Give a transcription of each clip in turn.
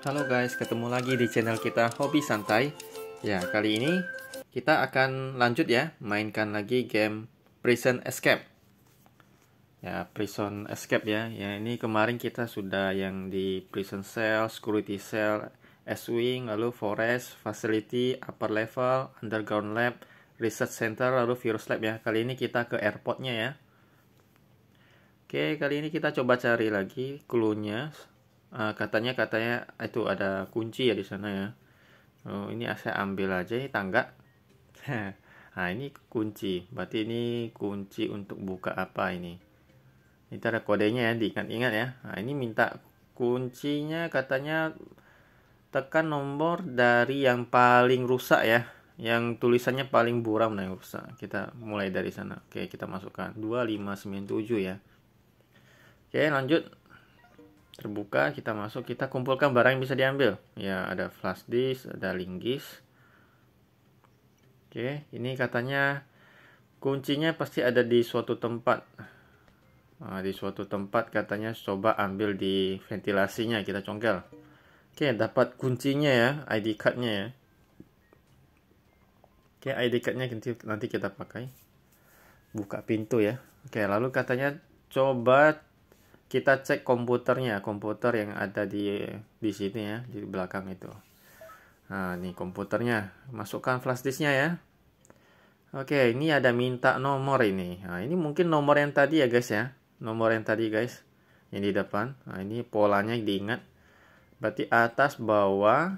Halo guys, ketemu lagi di channel kita Hobi Santai. Ya, kali ini kita akan lanjut ya, mainkan lagi game Prison Escape. Ya, Prison Escape ya. Ya, ini kemarin kita sudah yang di Prison Cell, Security Cell, S-Wing, lalu Forest, Facility, Upper Level, Underground Lab, Research Center, lalu Virus Lab ya. Kali ini kita ke airportnya ya. Oke, kali ini kita coba cari lagi clue-nya Eh, katanya katanya eh, itu ada kunci ya di sana ya oh, ini ah, saya ambil aja ini ya, tangga nah ini kunci berarti ini kunci untuk buka apa ini Ini ada kodenya ya diingat-ingat ya nah, ini minta kuncinya katanya tekan nomor dari yang paling rusak ya yang tulisannya paling buram nah yang rusak kita mulai dari sana oke kita masukkan 2597 ya oke lanjut terbuka kita masuk kita kumpulkan barang yang bisa diambil ya ada flash disk ada linggis oke ini katanya kuncinya pasti ada di suatu tempat nah, di suatu tempat katanya coba ambil di ventilasinya kita congkel oke dapat kuncinya ya ID cardnya ya oke ID cardnya nanti kita pakai buka pintu ya oke lalu katanya coba kita cek komputernya komputer yang ada di di sini ya di belakang itu nah ini komputernya masukkan flash disknya ya Oke, ini ada minta nomor ini. Nah, ini mungkin nomor yang tadi ya guys ya. Nomor yang tadi guys. Yang di depan. Nah, ini polanya diingat. Berarti atas, bawah,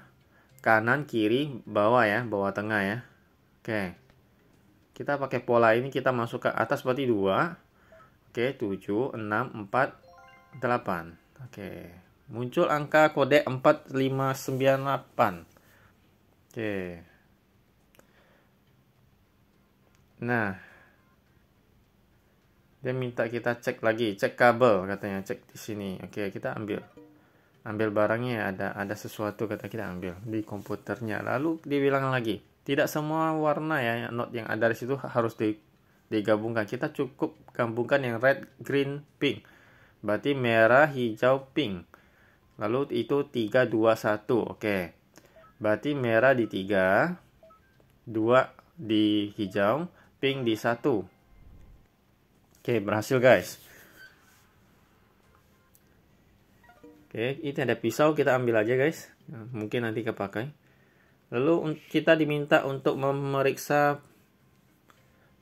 kanan, kiri, bawah ya. Bawah tengah ya. Oke. Kita pakai pola ini kita masuk ke atas berarti dua Oke, tujuh enam empat 8. Oke. Muncul angka kode 4598. Oke. Nah. Dia minta kita cek lagi, cek kabel katanya, cek di sini. Oke, kita ambil. Ambil barangnya ya, ada ada sesuatu kata kita ambil di komputernya. Lalu dibilang lagi, tidak semua warna ya not yang ada di situ harus di digabungkan. Kita cukup gabungkan yang red, green, pink Berarti merah, hijau, pink. Lalu itu 3, 2, 1. Oke. Berarti merah di 3, 2 di hijau, pink di 1. Oke, berhasil guys. Oke, ini ada pisau kita ambil aja guys. Nah, mungkin nanti kepakai. Lalu kita diminta untuk memeriksa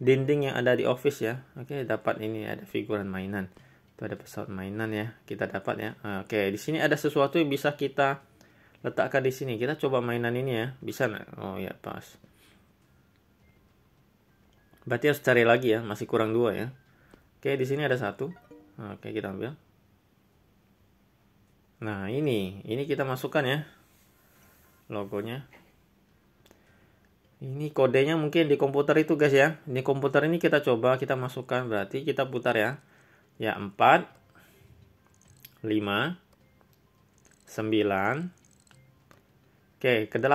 dinding yang ada di office ya. Oke, dapat ini ada figuran mainan itu ada pesawat mainan ya kita dapat ya oke di sini ada sesuatu yang bisa kita letakkan di sini kita coba mainan ini ya bisa nggak oh ya pas berarti harus cari lagi ya masih kurang dua ya oke di sini ada satu oke kita ambil nah ini ini kita masukkan ya logonya ini kodenya mungkin di komputer itu guys ya Ini komputer ini kita coba kita masukkan berarti kita putar ya ya 4 5 9 oke ke 8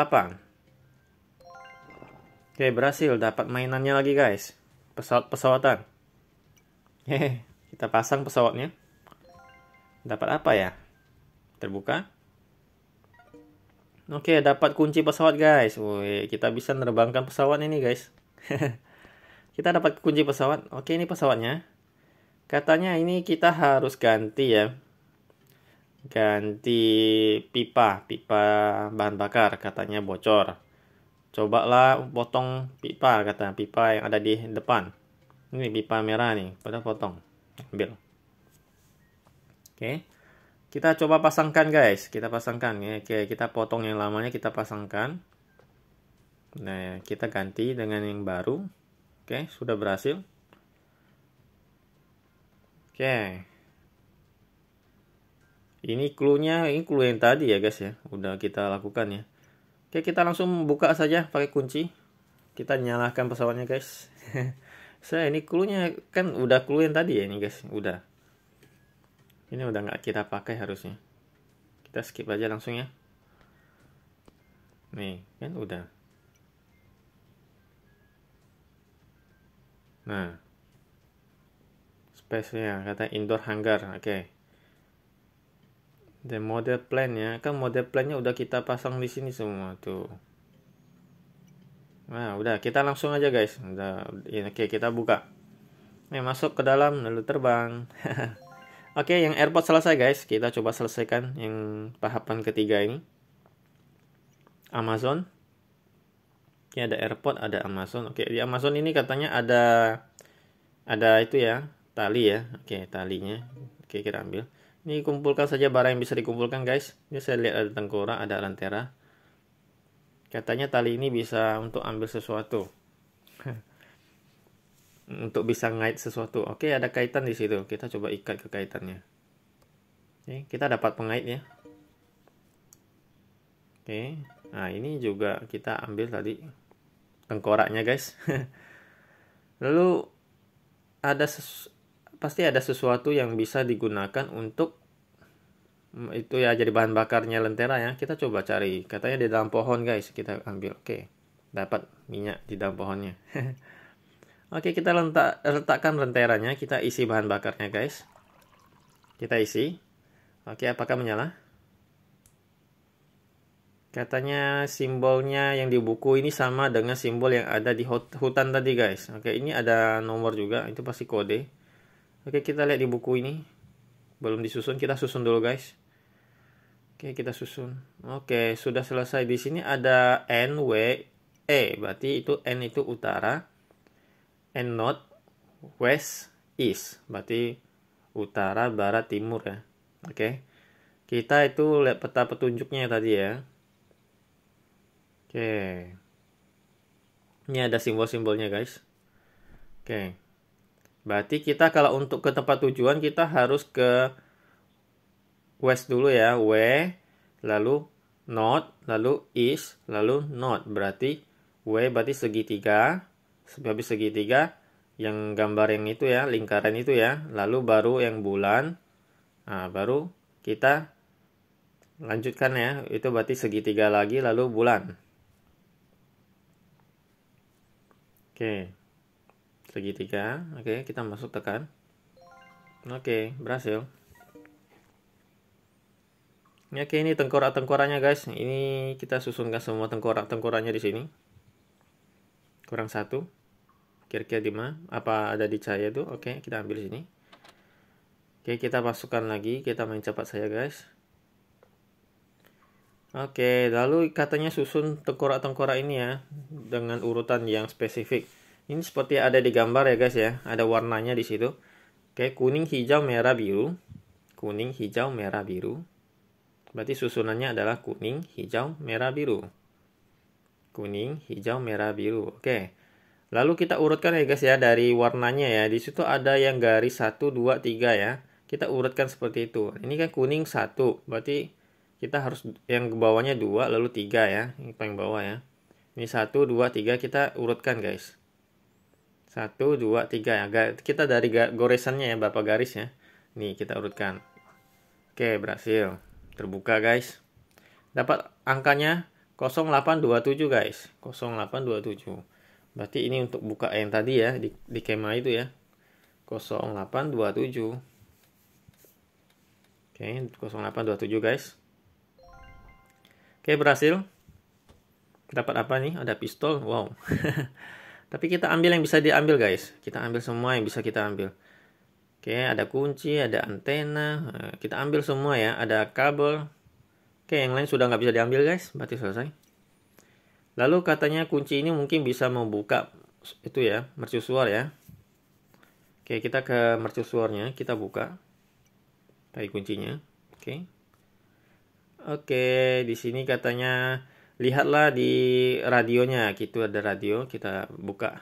oke berhasil dapat mainannya lagi guys pesawat-pesawatan hehe kita pasang pesawatnya dapat apa ya terbuka Oke, dapat kunci pesawat guys. Woi, kita bisa menerbangkan pesawat ini guys. kita dapat kunci pesawat. Oke, ini pesawatnya katanya ini kita harus ganti ya ganti pipa pipa bahan bakar katanya bocor cobalah potong pipa katanya pipa yang ada di depan ini pipa merah nih pada potong ambil oke kita coba pasangkan guys kita pasangkan ya oke kita potong yang lamanya kita pasangkan nah kita ganti dengan yang baru oke sudah berhasil Oke. Okay. Ini clue-nya, ini clue yang tadi ya guys ya. Udah kita lakukan ya. Oke, okay, kita langsung buka saja pakai kunci. Kita nyalakan pesawatnya guys. Saya so, ini clue-nya kan udah clue yang tadi ya ini guys. Udah. Ini udah nggak kita pakai harusnya. Kita skip aja langsung ya. Nih, kan udah. Nah, space-nya kata indoor hangar oke okay. dan model plan ya kan model plan-nya udah kita pasang di sini semua tuh nah udah kita langsung aja guys udah ya, oke okay, kita buka nih masuk ke dalam lalu terbang oke okay, yang airport selesai guys kita coba selesaikan yang tahapan ketiga ini Amazon ini ada airport ada Amazon oke di Amazon ini katanya ada ada itu ya tali ya oke talinya oke kita ambil ini kumpulkan saja barang yang bisa dikumpulkan guys ini saya lihat ada tengkorak ada lentera katanya tali ini bisa untuk ambil sesuatu untuk bisa ngait sesuatu oke ada kaitan di situ kita coba ikat ke kaitannya oke, kita dapat pengait ya oke nah ini juga kita ambil tadi tengkoraknya guys lalu ada pasti ada sesuatu yang bisa digunakan untuk mm, itu ya jadi bahan bakarnya lentera ya kita coba cari katanya di dalam pohon guys kita ambil oke dapat minyak di dalam pohonnya oke kita letak letakkan lenteranya kita isi bahan bakarnya guys kita isi oke apakah menyala katanya simbolnya yang di buku ini sama dengan simbol yang ada di hutan tadi guys oke ini ada nomor juga itu pasti kode Oke, kita lihat di buku ini. Belum disusun, kita susun dulu guys. Oke, kita susun. Oke, sudah selesai di sini ada N, W, E. Berarti itu N itu utara. N north, west, east. Berarti utara, barat, timur ya. Oke. Kita itu lihat peta petunjuknya tadi ya. Oke. Ini ada simbol-simbolnya guys. Oke. Berarti kita kalau untuk ke tempat tujuan kita harus ke west dulu ya, w, lalu north, lalu east, lalu north. Berarti w berarti segitiga, sebab segitiga yang gambar yang itu ya, lingkaran itu ya, lalu baru yang bulan. Nah, baru kita lanjutkan ya, itu berarti segitiga lagi lalu bulan. Oke. Okay segitiga oke kita masuk tekan oke berhasil oke ini tengkorak tengkoraknya guys ini kita susunkan semua tengkorak tengkoraknya di sini kurang satu kira-kira di mana apa ada di cahaya tuh oke kita ambil sini oke kita masukkan lagi kita main cepat saya guys Oke, lalu katanya susun tengkorak-tengkorak ini ya dengan urutan yang spesifik. Ini seperti ada di gambar ya guys ya. Ada warnanya di situ. Oke, kuning, hijau, merah, biru. Kuning, hijau, merah, biru. Berarti susunannya adalah kuning, hijau, merah, biru. Kuning, hijau, merah, biru. Oke. Lalu kita urutkan ya guys ya dari warnanya ya. Di situ ada yang garis 1 2 3 ya. Kita urutkan seperti itu. Ini kan kuning 1, berarti kita harus yang bawahnya 2 lalu 3 ya. Ini paling bawah ya. Ini 1 2 3 kita urutkan guys. Satu, dua, tiga ya. Kita dari goresannya ya, bapak garis ya Nih, kita urutkan. Oke, berhasil. Terbuka, guys. Dapat angkanya 0827, guys. 0827. Berarti ini untuk buka yang tadi ya, di, di kema itu ya. 0827. Oke, 0827, guys. Oke, berhasil. Dapat apa nih? Ada pistol. Wow. Tapi kita ambil yang bisa diambil guys. Kita ambil semua yang bisa kita ambil. Oke, ada kunci, ada antena. Eh, kita ambil semua ya. Ada kabel. Oke, yang lain sudah nggak bisa diambil guys. Berarti selesai. Lalu katanya kunci ini mungkin bisa membuka itu ya, mercusuar ya. Oke, kita ke mercusuarnya. Kita buka. Tadi kuncinya. Oke. Oke, di sini katanya lihatlah di radionya gitu ada radio kita buka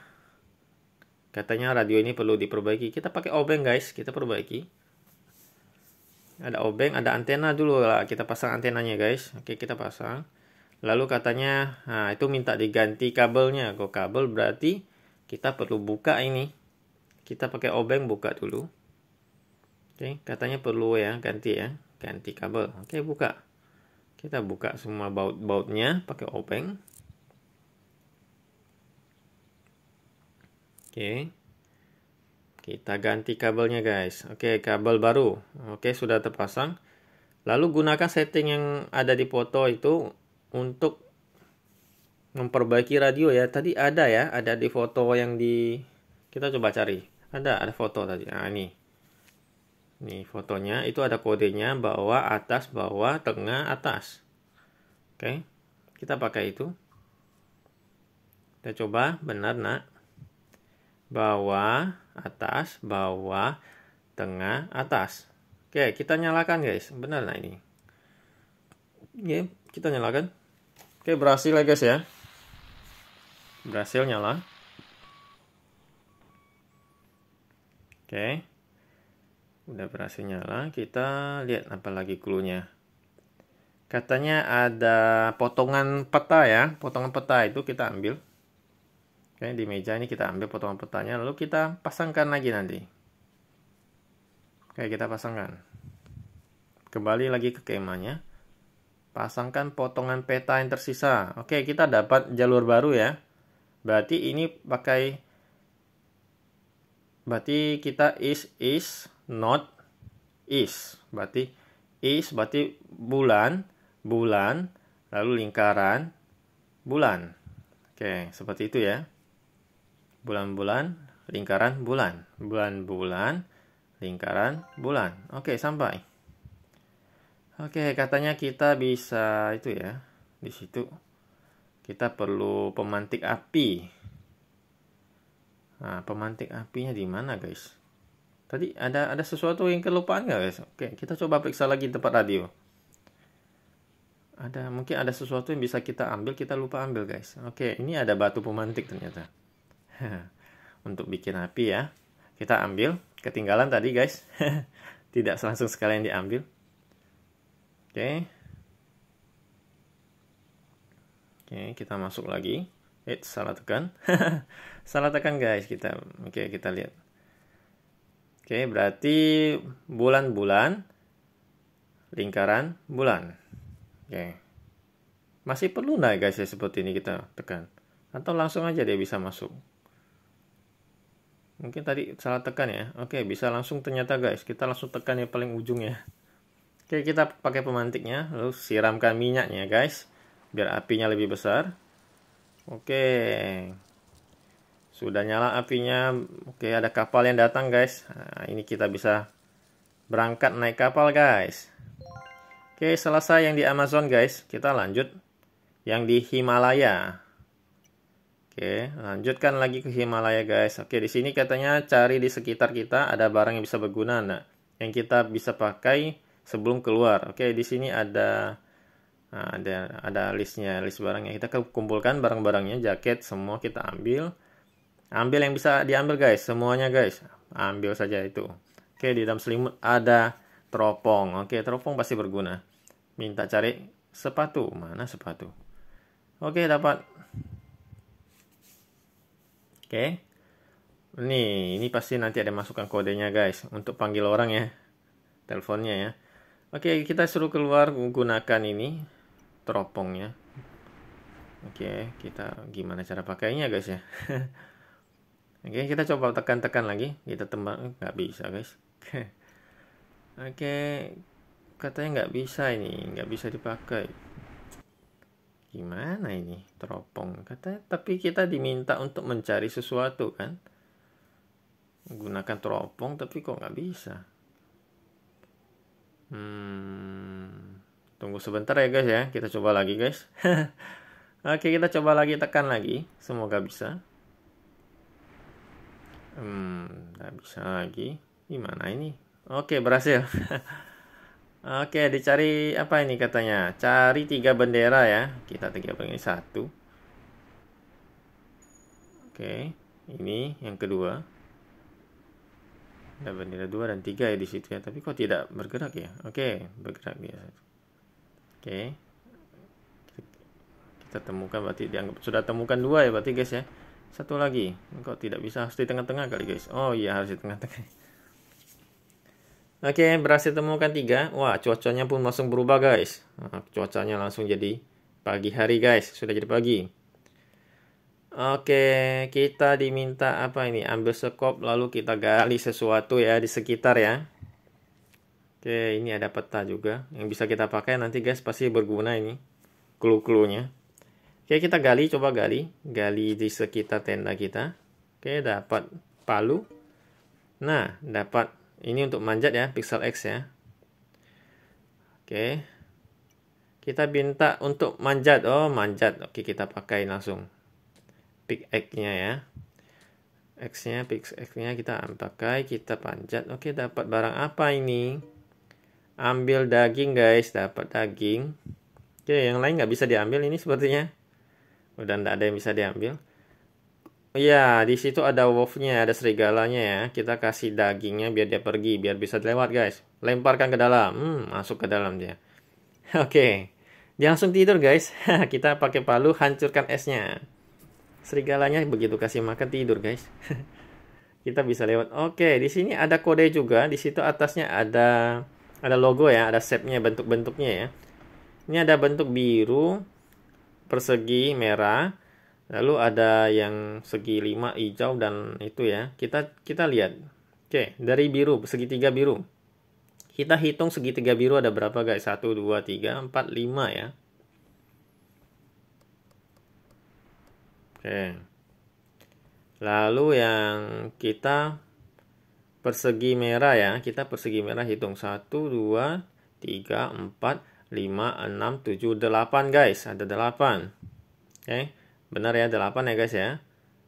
katanya radio ini perlu diperbaiki kita pakai obeng guys kita perbaiki ada obeng ada antena dulu lah kita pasang antenanya guys oke kita pasang lalu katanya nah itu minta diganti kabelnya kok kabel berarti kita perlu buka ini kita pakai obeng buka dulu oke katanya perlu ya ganti ya ganti kabel oke buka kita buka semua baut-bautnya pakai openg oke kita ganti kabelnya guys oke kabel baru oke sudah terpasang lalu gunakan setting yang ada di foto itu untuk memperbaiki radio ya tadi ada ya ada di foto yang di kita coba cari ada ada foto tadi nah ini Nih fotonya itu ada kodenya bawah, atas, bawah, tengah, atas. Oke. Kita pakai itu. Kita coba benar nak. Bawah, atas, bawah, tengah, atas. Oke, kita nyalakan guys. Benar nak ini. Oke, kita nyalakan. Oke, berhasil ya guys ya. Berhasil nyala. Oke. Okay udah berhasil nyala kita lihat apa lagi cluenya katanya ada potongan peta ya potongan peta itu kita ambil Oke, di meja ini kita ambil potongan petanya lalu kita pasangkan lagi nanti Oke kita pasangkan kembali lagi ke kemanya pasangkan potongan peta yang tersisa Oke kita dapat jalur baru ya berarti ini pakai berarti kita is is not is berarti is berarti bulan bulan lalu lingkaran bulan oke seperti itu ya bulan-bulan lingkaran bulan bulan-bulan lingkaran bulan oke sampai oke katanya kita bisa itu ya di situ kita perlu pemantik api nah pemantik apinya di mana guys Tadi ada ada sesuatu yang kelupaan nggak guys? Oke, kita coba periksa lagi tempat radio. Ada mungkin ada sesuatu yang bisa kita ambil, kita lupa ambil guys. Oke, ini ada batu pemantik ternyata. Untuk bikin api ya. Kita ambil, ketinggalan tadi guys. Tidak langsung sekalian diambil. Oke. Oke, kita masuk lagi. Eh, salah tekan. salah tekan guys kita. Oke, kita lihat. Oke, berarti bulan-bulan lingkaran bulan. Oke. Masih perlu nggak guys ya seperti ini kita tekan? Atau langsung aja dia bisa masuk? Mungkin tadi salah tekan ya. Oke, bisa langsung ternyata guys. Kita langsung tekan yang paling ujung ya. Oke, kita pakai pemantiknya. Lalu siramkan minyaknya ya guys. Biar apinya lebih besar. Oke sudah nyala apinya oke ada kapal yang datang guys nah, ini kita bisa berangkat naik kapal guys oke selesai yang di Amazon guys kita lanjut yang di Himalaya oke lanjutkan lagi ke Himalaya guys oke di sini katanya cari di sekitar kita ada barang yang bisa berguna nah, yang kita bisa pakai sebelum keluar oke di sini ada Nah, ada ada listnya, list barangnya. Kita kumpulkan barang-barangnya, jaket semua kita ambil ambil yang bisa diambil guys semuanya guys ambil saja itu oke di dalam selimut ada teropong oke teropong pasti berguna minta cari sepatu mana sepatu oke dapat oke nih ini pasti nanti ada masukan kodenya guys untuk panggil orang ya teleponnya ya oke kita suruh keluar menggunakan ini teropongnya oke kita gimana cara pakainya guys ya Oke, okay, kita coba tekan-tekan lagi. Kita tembak, eh, nggak bisa guys. Oke, okay. katanya nggak bisa ini, nggak bisa dipakai. Gimana ini teropong? Katanya, tapi kita diminta untuk mencari sesuatu kan? Gunakan teropong, tapi kok nggak bisa? Hmm, tunggu sebentar ya guys ya. Kita coba lagi guys. Oke, kita coba lagi tekan lagi. Semoga bisa. Hmm, nggak bisa lagi. Gimana ini? Oke, berhasil. Oke, dicari apa ini katanya? Cari tiga bendera ya. Kita tiga pengen satu. Oke, ini yang kedua. Ada bendera dua dan tiga ya di situ ya. Tapi kok tidak bergerak ya? Oke, bergerak biasa. Oke. Kita temukan berarti dianggap sudah temukan dua ya berarti guys ya satu lagi kok tidak bisa harus di tengah-tengah kali guys oh iya harus di tengah-tengah oke berhasil temukan tiga wah cuacanya pun langsung berubah guys nah, cuacanya langsung jadi pagi hari guys sudah jadi pagi oke kita diminta apa ini ambil sekop lalu kita gali sesuatu ya di sekitar ya oke ini ada peta juga yang bisa kita pakai nanti guys pasti berguna ini clue-cluenya Oke, kita gali, coba gali. Gali di sekitar tenda kita. Oke, dapat palu. Nah, dapat ini untuk manjat ya, pixel X ya. Oke. Kita minta untuk manjat. Oh, manjat. Oke, kita pakai langsung. Pick X-nya ya. X-nya, pick X-nya kita pakai, kita panjat. Oke, dapat barang apa ini? Ambil daging, guys. Dapat daging. Oke, yang lain nggak bisa diambil ini sepertinya udah nggak ada yang bisa diambil Iya, di situ ada wolfnya, ada serigalanya ya. Kita kasih dagingnya biar dia pergi, biar bisa lewat guys. Lemparkan ke dalam, hmm, masuk ke dalam dia. Oke, okay. dia langsung tidur guys. Kita pakai palu hancurkan esnya. Serigalanya begitu kasih makan tidur guys. Kita bisa lewat. Oke, okay, di sini ada kode juga. Di situ atasnya ada ada logo ya, ada shape-nya, bentuk-bentuknya ya. Ini ada bentuk biru, persegi merah lalu ada yang segi 5 hijau dan itu ya kita kita lihat oke dari biru segitiga biru kita hitung segitiga biru ada berapa guys 1 2 3 4 5 ya oke lalu yang kita persegi merah ya kita persegi merah hitung 1 2 3 4 5, 6, 7, 8 guys. Ada 8. Oke. Okay. Benar ya 8 ya guys ya.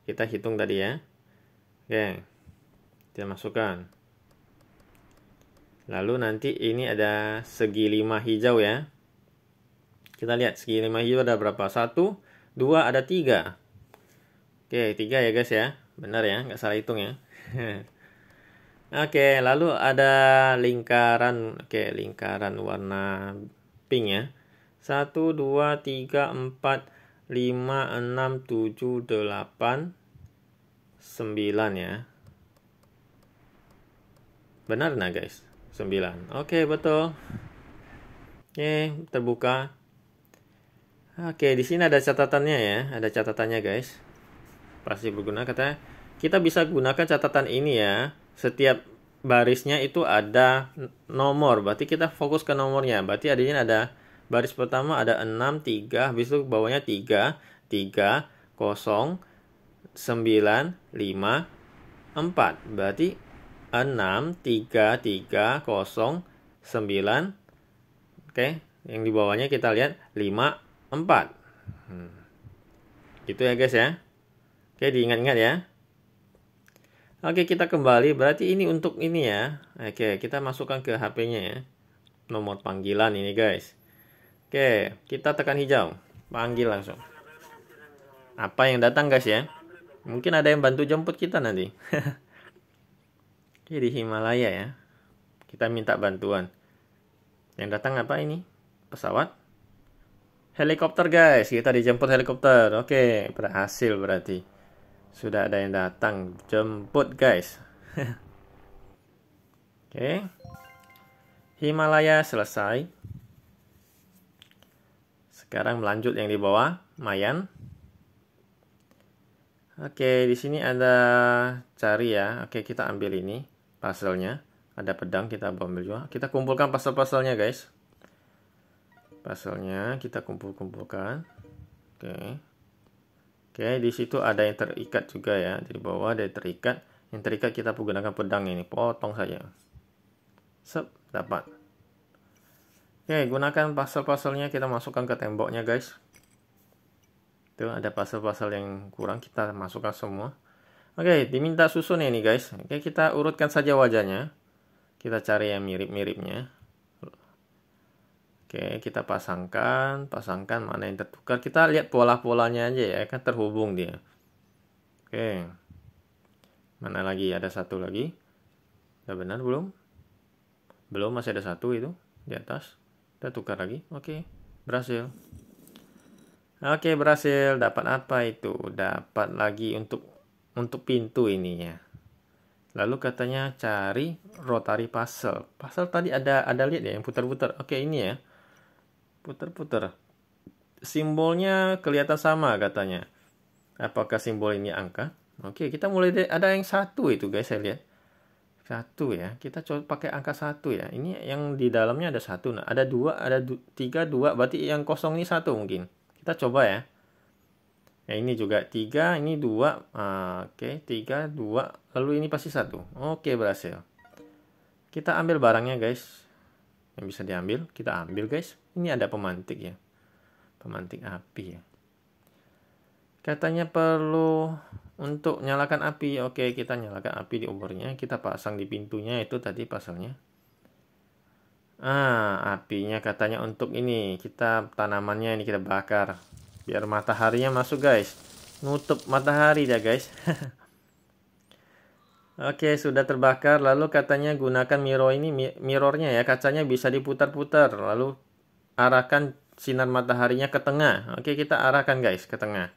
Kita hitung tadi ya. Oke. Okay. Kita masukkan. Lalu nanti ini ada segi 5 hijau ya. Kita lihat segi 5 hijau ada berapa? 1, 2, ada 3. Oke, okay, 3 ya guys ya. Benar ya, nggak salah hitung ya. Oke, lalu ada lingkaran. Oke, lingkaran warna pink ya. 1, 2, 3, 4, 5, 6, 7, 8, 9 ya. Benar nah guys? 9. Oke, okay, betul. Oke, okay, terbuka. Oke, okay, di sini ada catatannya ya. Ada catatannya guys. Pasti berguna katanya. kita bisa gunakan catatan ini ya. Setiap barisnya itu ada nomor, berarti kita fokus ke nomornya. Berarti adanya ada baris pertama ada 6, 3, habis itu bawahnya 3, 3, 0, 9, 5, 4. Berarti 6, 3, 3, 0, 9. Oke, yang di bawahnya kita lihat 5, 4. Hmm. Gitu ya guys ya. Oke, diingat-ingat ya. Oke, kita kembali. Berarti ini untuk ini ya. Oke, kita masukkan ke HP-nya ya. Nomor panggilan ini, guys. Oke, kita tekan hijau. Panggil langsung. Apa yang datang, guys ya? Mungkin ada yang bantu jemput kita nanti. Oke, di Himalaya ya. Kita minta bantuan. Yang datang apa ini? Pesawat? Helikopter, guys. Kita dijemput helikopter. Oke, berhasil berarti. Sudah ada yang datang jemput guys. Oke. Okay. Himalaya selesai. Sekarang melanjut yang di bawah, Mayan. Oke, di sini ada cari ya. Oke, kita ambil ini pasalnya Ada pedang, kita ambil juga. Kita kumpulkan pasal-pasalnya guys. pasalnya kita kumpul-kumpulkan. Oke. Oke, di situ ada yang terikat juga ya. Jadi bawah ada yang terikat. Yang terikat kita menggunakan pedang ini. Potong saja. Sep, dapat. Oke, gunakan pasal-pasalnya kita masukkan ke temboknya guys. Itu ada pasal-pasal yang kurang kita masukkan semua. Oke, diminta susun ini guys. Oke, kita urutkan saja wajahnya. Kita cari yang mirip-miripnya. Oke, kita pasangkan, pasangkan mana yang tertukar. Kita lihat pola-polanya aja ya, kan terhubung dia. Oke. Mana lagi? Ada satu lagi. Udah benar belum? Belum, masih ada satu itu di atas. Kita tukar lagi. Oke, berhasil. Oke, berhasil. Dapat apa itu? Dapat lagi untuk untuk pintu ini ya. Lalu katanya cari rotary puzzle. Puzzle tadi ada ada lihat ya yang putar-putar. Oke, ini ya Puter-puter. Simbolnya kelihatan sama katanya. Apakah simbol ini angka? Oke, kita mulai deh. ada yang satu itu guys, saya lihat. Satu ya, kita coba pakai angka satu ya. Ini yang di dalamnya ada satu. Nah, ada dua, ada du tiga, dua. Berarti yang kosong ini satu mungkin. Kita coba ya. Ya ini juga tiga ini dua ah, Oke, okay, tiga, dua. Lalu ini pasti satu Oke, okay, berhasil. Kita ambil barangnya, guys. Yang bisa diambil, kita ambil, guys. Ini ada pemantik ya. Pemantik api ya. Katanya perlu untuk nyalakan api. Oke, kita nyalakan api di obornya. Kita pasang di pintunya itu tadi pasalnya. Ah, apinya katanya untuk ini. Kita tanamannya ini kita bakar. Biar mataharinya masuk guys. Nutup matahari ya guys. Oke, sudah terbakar. Lalu katanya gunakan mirror ini, mirrornya ya. Kacanya bisa diputar-putar. Lalu arahkan sinar mataharinya ke tengah. Oke, kita arahkan guys ke tengah.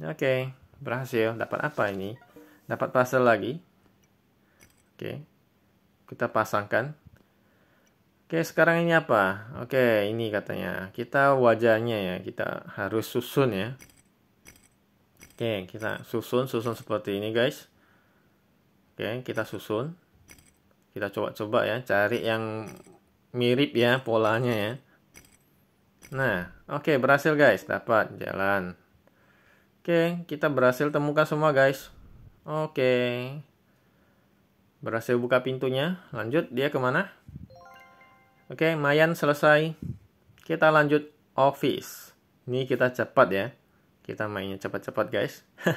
Oke, berhasil. Dapat apa ini? Dapat puzzle lagi. Oke. Kita pasangkan. Oke, sekarang ini apa? Oke, ini katanya. Kita wajahnya ya, kita harus susun ya. Oke, kita susun, susun seperti ini guys. Oke, kita susun. Kita coba-coba ya, cari yang mirip ya polanya ya. Nah, oke okay, berhasil guys, dapat jalan. Oke, okay, kita berhasil temukan semua guys. Oke. Okay. Berhasil buka pintunya. Lanjut, dia kemana? Oke, okay, Mayan selesai. Kita lanjut office. Ini kita cepat ya. Kita mainnya cepat-cepat guys.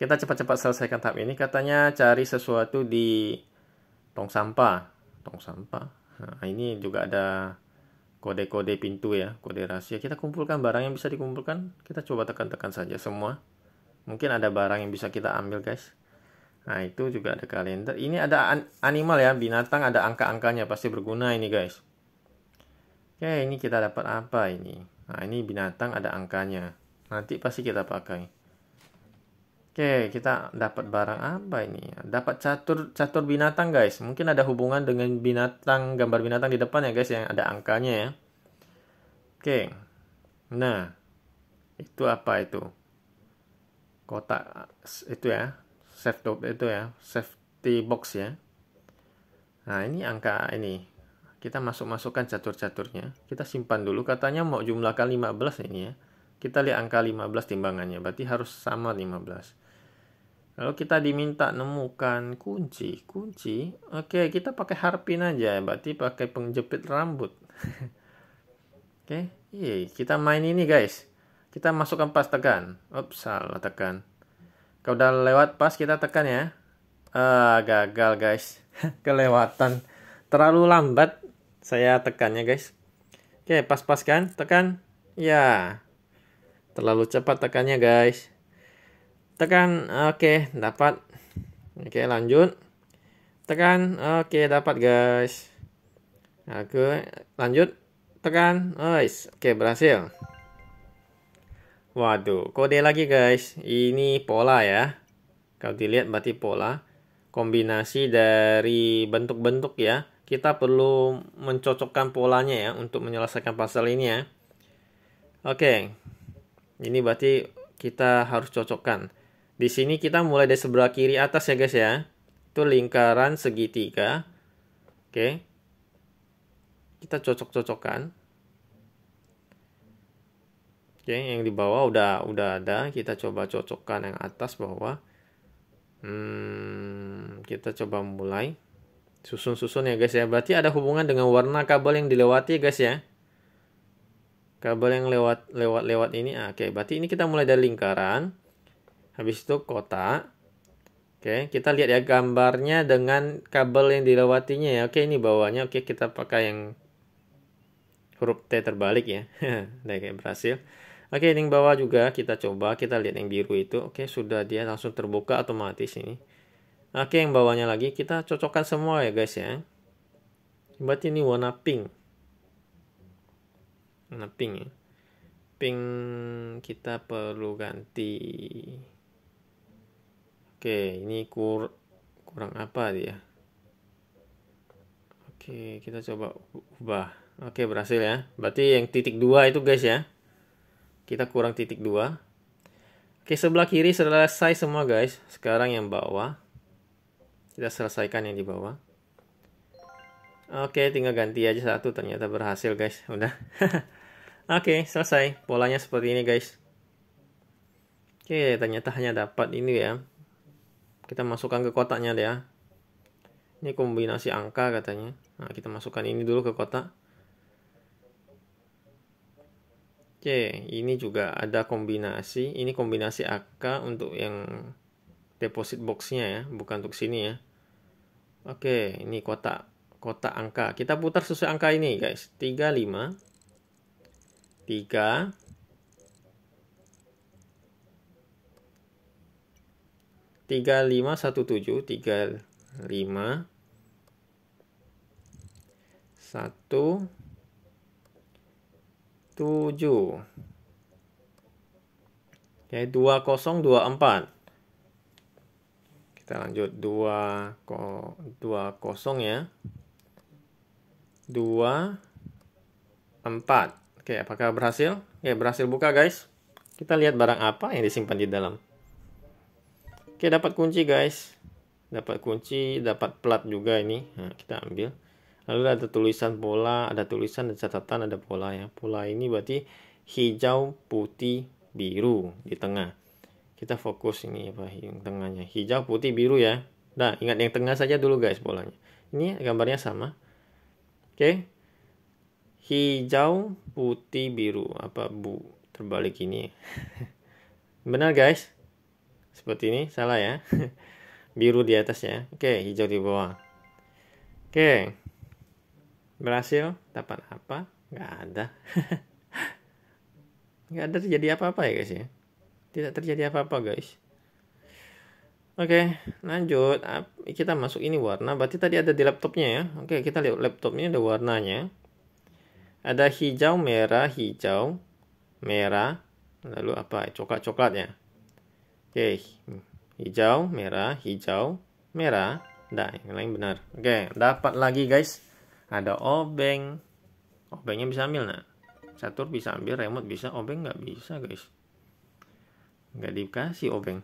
kita cepat-cepat selesaikan tahap ini. Katanya cari sesuatu di tong sampah. Tong sampah Nah, ini juga ada kode-kode pintu ya, kode rahasia. Kita kumpulkan barang yang bisa dikumpulkan, kita coba tekan-tekan saja semua. Mungkin ada barang yang bisa kita ambil, guys. Nah, itu juga ada kalender. Ini ada an animal ya, binatang ada angka-angkanya, pasti berguna ini, guys. Oke, ini kita dapat apa ini? Nah, ini binatang ada angkanya. Nanti pasti kita pakai. Oke, kita dapat barang apa ini? Dapat catur catur binatang, guys. Mungkin ada hubungan dengan binatang, gambar binatang di depan ya, guys, yang ada angkanya ya. Oke. Nah, itu apa itu? Kotak itu ya. Safe top itu ya, safety box ya. Nah, ini angka ini. Kita masuk-masukkan catur-caturnya. Kita simpan dulu katanya mau jumlah 15 ini ya. Kita lihat angka 15 timbangannya, berarti harus sama 15. Lalu kita diminta nemukan kunci, kunci. Oke, kita pakai harpin aja, berarti pakai penjepit rambut. Oke, iya, kita main ini guys. Kita masukkan pas tekan. Ups, salah tekan. Kalau udah lewat pas kita tekan ya. Ah, gagal guys. Kelewatan. Terlalu lambat saya tekannya guys. Oke, pas-pas kan, tekan. Ya. Terlalu cepat tekannya guys tekan oke okay, dapat oke okay, lanjut tekan oke okay, dapat guys aku lanjut tekan guys oke okay, berhasil waduh kode lagi guys ini pola ya kalau dilihat berarti pola kombinasi dari bentuk-bentuk ya kita perlu mencocokkan polanya ya untuk menyelesaikan pasal ini ya oke okay. ini berarti kita harus cocokkan di sini kita mulai dari sebelah kiri atas ya guys ya. Itu lingkaran segitiga. Oke. Kita cocok-cocokkan. Oke, yang di bawah udah udah ada. Kita coba cocokkan yang atas bawah. Hmm, kita coba mulai susun-susun ya guys ya. Berarti ada hubungan dengan warna kabel yang dilewati ya guys ya. Kabel yang lewat lewat lewat ini. Ah, oke, berarti ini kita mulai dari lingkaran habis itu kota. Oke, kita lihat ya gambarnya dengan kabel yang dilewatinya ya. Oke, ini bawahnya. Oke, kita pakai yang huruf T terbalik ya. Udah kayak berhasil. Oke, ini bawah juga kita coba. Kita lihat yang biru itu. Oke, sudah dia langsung terbuka otomatis ini. Oke, yang bawahnya lagi. Kita cocokkan semua ya guys ya. Berarti ini warna pink. Warna pink ya. Pink kita perlu ganti Oke, ini kur kurang apa dia? Oke, kita coba ubah. Oke, berhasil ya. Berarti yang titik dua itu guys ya. Kita kurang titik dua. Oke, sebelah kiri selesai semua guys. Sekarang yang bawah. Kita selesaikan yang di bawah. Oke, tinggal ganti aja satu. Ternyata berhasil guys. Udah. Oke, selesai. Polanya seperti ini guys. Oke, ternyata hanya dapat ini ya kita masukkan ke kotaknya ya ini kombinasi angka katanya nah kita masukkan ini dulu ke kotak oke ini juga ada kombinasi ini kombinasi angka untuk yang deposit boxnya ya bukan untuk sini ya oke ini kotak kotak angka kita putar sesuai angka ini guys 35 3 3517 35 1 7 Oke, 2024 kita lanjut 2 ko, 2 kosong ya 2 4 Oke apakah berhasil Oke berhasil buka guys kita lihat barang apa yang disimpan di dalam Oke, dapat kunci guys. Dapat kunci, dapat plat juga ini. Nah, kita ambil. Lalu ada tulisan pola, ada tulisan dan catatan ada pola ya. Pola ini berarti hijau, putih, biru di tengah. Kita fokus ini apa yang tengahnya. Hijau, putih, biru ya. Nah, ingat yang tengah saja dulu guys polanya. Ini gambarnya sama. Oke. Hijau, putih, biru. Apa bu terbalik ini? Benar guys? seperti ini salah ya biru di atas ya oke hijau di bawah oke berhasil dapat apa nggak ada nggak ada terjadi apa-apa ya guys ya tidak terjadi apa-apa guys Oke, lanjut. Kita masuk ini warna. Berarti tadi ada di laptopnya ya. Oke, kita lihat laptopnya ada warnanya. Ada hijau, merah, hijau, merah. Lalu apa? Coklat-coklatnya. Oke, hmm. hijau, merah, hijau, merah. Nah, yang lain benar. Oke, dapat lagi guys. Ada obeng. Obengnya bisa ambil nah. Catur bisa ambil, remote bisa, obeng nggak bisa guys. Nggak dikasih obeng.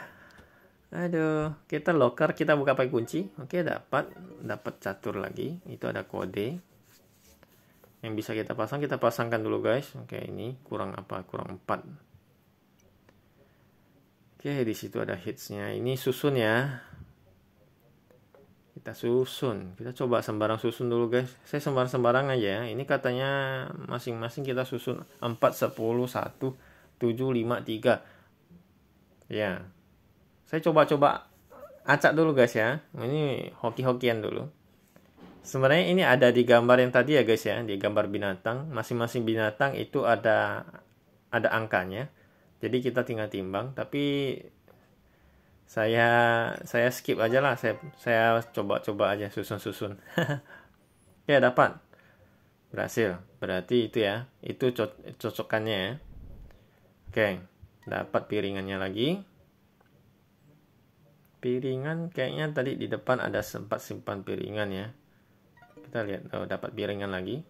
Aduh, kita locker, kita buka pakai kunci. Oke, dapat dapat catur lagi. Itu ada kode. Yang bisa kita pasang, kita pasangkan dulu guys. Oke, ini kurang apa? Kurang 4. Oke, di situ ada hitsnya. Ini susun ya. Kita susun. Kita coba sembarang susun dulu, guys. Saya sembarang-sembarang aja ya. Ini katanya masing-masing kita susun 4, 10, 1, 7, 5, 3. Ya. Saya coba-coba acak dulu, guys ya. Ini hoki-hokian dulu. Sebenarnya ini ada di gambar yang tadi ya, guys ya. Di gambar binatang. Masing-masing binatang itu ada ada angkanya jadi kita tinggal timbang tapi saya saya skip aja lah saya saya coba-coba aja susun-susun ya dapat berhasil berarti itu ya itu co cocokannya ya oke dapat piringannya lagi piringan kayaknya tadi di depan ada sempat simpan piringan ya kita lihat oh, dapat piringan lagi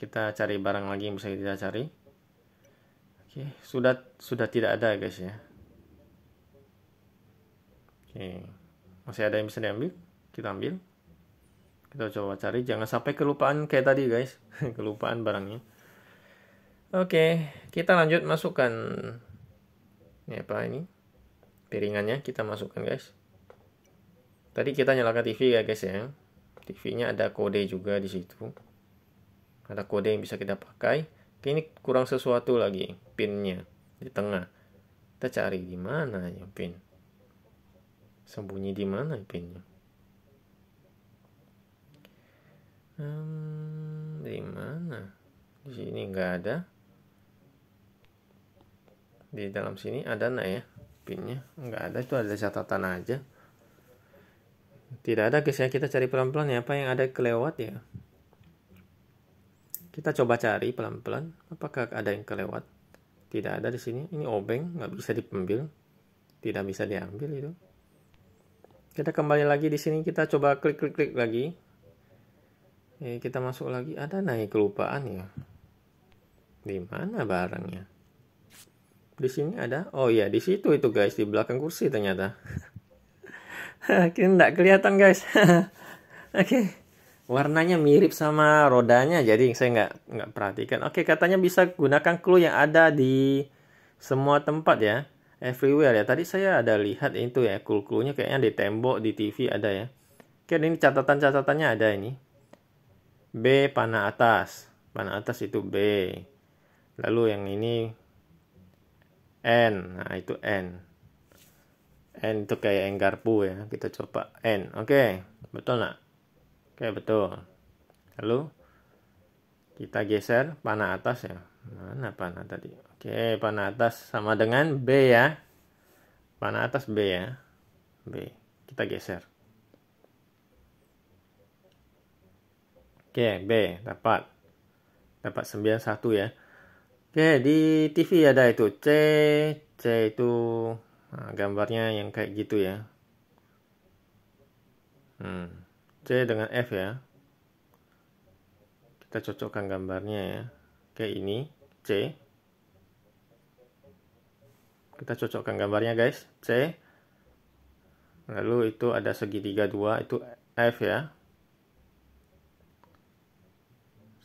kita cari barang lagi yang bisa kita cari Oke, sudah sudah tidak ada guys ya. Oke, masih ada yang bisa diambil? Kita ambil. Kita coba cari, jangan sampai kelupaan kayak tadi guys, kelupaan barangnya. Oke, okay, kita lanjut masukkan. Ini apa ini? Piringannya kita masukkan guys. Tadi kita nyalakan TV ya guys ya. TV-nya ada kode juga di situ. Ada kode yang bisa kita pakai ini kurang sesuatu lagi pinnya di tengah kita cari di mana ya pin sembunyi di mana pinnya hmm, di mana di sini nggak ada di dalam sini ada nggak ya pinnya nggak ada itu ada catatan aja tidak ada guys ya kita cari pelan-pelan ya apa yang ada kelewat ya kita coba cari pelan-pelan. Apakah ada yang kelewat? Tidak ada di sini. Ini obeng, nggak bisa dipembil. Tidak bisa diambil itu. Kita kembali lagi di sini. Kita coba klik-klik-klik lagi. e, kita masuk lagi. Ada naik kelupaan ya. Di mana barangnya? Di sini ada. Oh ya di situ itu guys. Di belakang kursi ternyata. Akhirnya nggak kelihatan guys. Oke. okay warnanya mirip sama rodanya jadi saya nggak nggak perhatikan oke katanya bisa gunakan clue yang ada di semua tempat ya everywhere ya tadi saya ada lihat itu ya clue-cluenya kayaknya di tembok di TV ada ya oke ini catatan-catatannya ada ini B panah atas panah atas itu B lalu yang ini N nah itu N N itu kayak enggarpu ya kita coba N oke betul nggak Oke, betul. Lalu kita geser panah atas ya. Mana panah tadi? Oke, panah atas sama dengan B ya. Panah atas B ya. B. Kita geser. Oke, B dapat. Dapat 91 ya. Oke, di TV ada itu C, C itu nah, gambarnya yang kayak gitu ya. Hmm. C dengan F ya. Kita cocokkan gambarnya ya. kayak ini C. Kita cocokkan gambarnya guys. C. Lalu itu ada segitiga dua, itu F ya.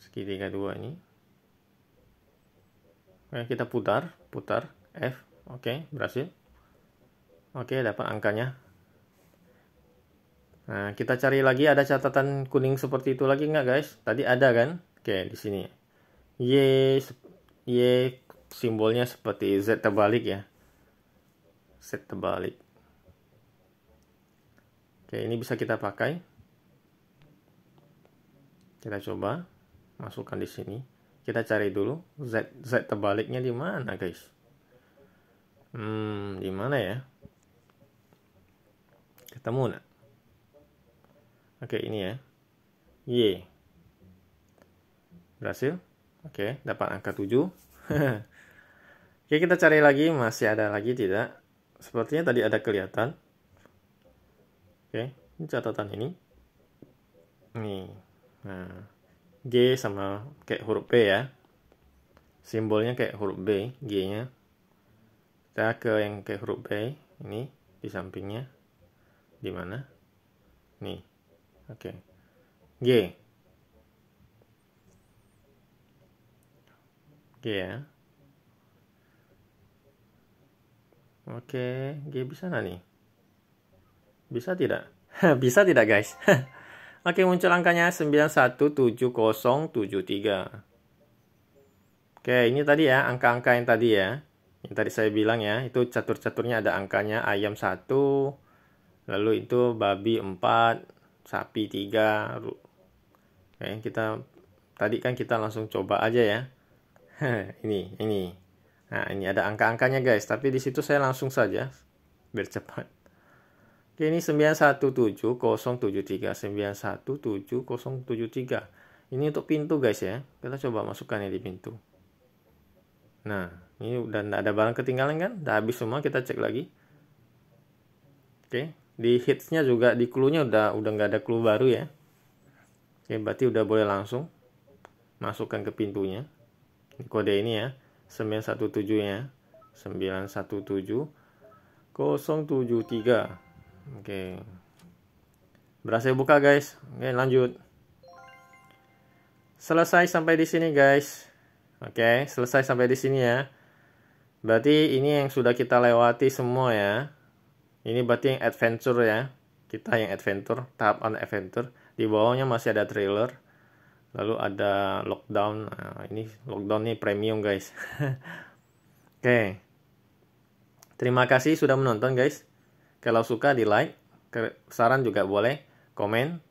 Segitiga dua ini. Oke, kita putar, putar F. Oke, berhasil. Oke, dapat angkanya Nah, kita cari lagi ada catatan kuning seperti itu lagi nggak guys? Tadi ada kan? Oke, di sini. Y, Y simbolnya seperti Z terbalik ya. Z terbalik. Oke, ini bisa kita pakai. Kita coba masukkan di sini. Kita cari dulu Z Z terbaliknya di mana, guys? Hmm, di mana ya? Ketemu nggak? Oke, ini ya. Y. Berhasil? Oke, dapat angka 7. Oke, kita cari lagi. Masih ada lagi tidak? Sepertinya tadi ada kelihatan. Oke, ini catatan ini. Nih. Nah, G sama kayak huruf B ya. Simbolnya kayak huruf B, G-nya. Kita ke yang kayak huruf B, ini di sampingnya. Di mana? Nih. Oke. Okay. G. G ya. Oke, okay. G bisa nggak nih? Bisa tidak? bisa tidak guys? Oke, okay, muncul angkanya 917073. Oke, ini tadi ya, angka-angka yang tadi ya. Yang tadi saya bilang ya, itu catur-caturnya ada angkanya ayam 1, lalu itu babi 4, sapi tiga Oke, kita tadi kan kita langsung coba aja ya ini ini nah ini ada angka-angkanya guys tapi di situ saya langsung saja biar cepat Oke, ini 917073 917073 ini untuk pintu guys ya kita coba masukkan ya di pintu nah ini udah tidak ada barang ketinggalan kan udah habis semua kita cek lagi Oke, di hitsnya juga di clue-nya udah udah nggak ada clue baru ya oke berarti udah boleh langsung masukkan ke pintunya kode ini ya 917 ya 917 073 oke berhasil buka guys oke lanjut selesai sampai di sini guys oke selesai sampai di sini ya berarti ini yang sudah kita lewati semua ya ini berarti yang adventure ya. Kita yang adventure, tahap on adventure. Di bawahnya masih ada trailer. Lalu ada lockdown. Nah, ini lockdown nih premium guys. Oke. Okay. Terima kasih sudah menonton guys. Kalau suka di like, saran juga boleh, komen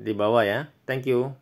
di bawah ya. Thank you.